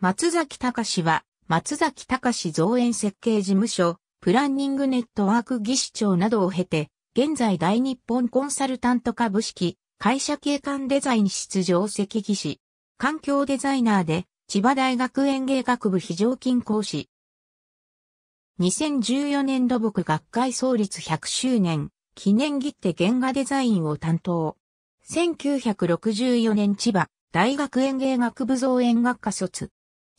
松崎隆は、松崎隆造園設計事務所、プランニングネットワーク技師長などを経て、現在大日本コンサルタント株式、会社景観デザイン室上席技師、環境デザイナーで、千葉大学園芸学部非常勤講師。2014年土木学会創立100周年、記念切手原画デザインを担当。1964年千葉大学園芸学部造園学科卒。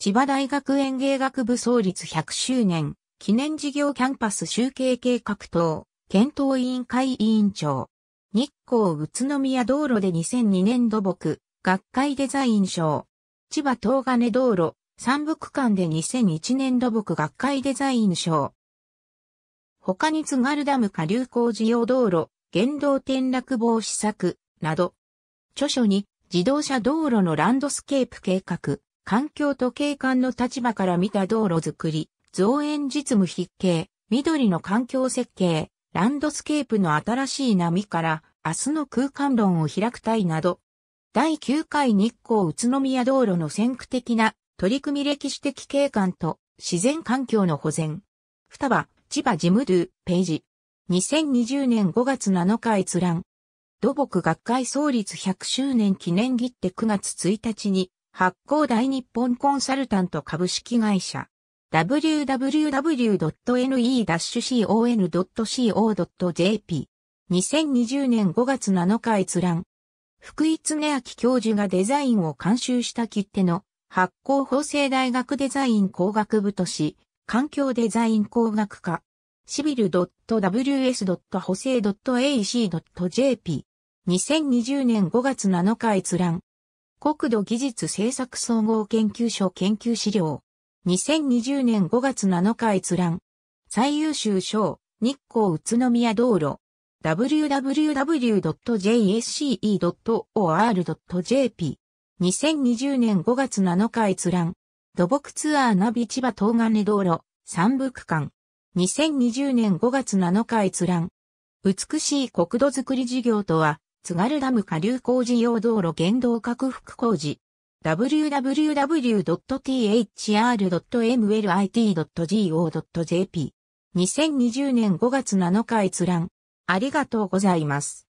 千葉大学園芸学部創立100周年、記念事業キャンパス集計計画等、検討委員会委員長。日光宇都宮道路で2002年土木、学会デザイン賞。千葉東金道路、三部区間で2001年土木学会デザイン賞。他に津軽ダム下流工事用道路、原動転落防止策、など。著書に、自動車道路のランドスケープ計画、環境と景観の立場から見た道路づくり、造園実務筆形、緑の環境設計、ランドスケープの新しい波から明日の空間論を開く体など、第9回日光宇都宮道路の先駆的な取り組み歴史的景観と自然環境の保全。双葉、千葉ジムドゥ、ページ。2020年5月7日閲覧。土木学会創立100周年記念切て9月1日に発行大日本コンサルタント株式会社 www.ne-con.co.jp 2020年5月7日閲覧福井恒明教授がデザインを監修した切手の発行法政大学デザイン工学部都市環境デザイン工学科シビル .ws. 補正 .ac.jp 2020年5月7日閲覧国土技術政策総合研究所研究資料。2020年5月7日閲覧。最優秀賞、日光宇都宮道路。www.jsce.or.jp。2020年5月7日閲覧。土木ツアーナビ千葉東金道路、三部区間。2020年5月7日閲覧。美しい国土づくり事業とは、津軽ダム下流工事用道路原動拡幅工事。www.thr.mlit.go.jp2020 年5月7日閲覧。ありがとうございます。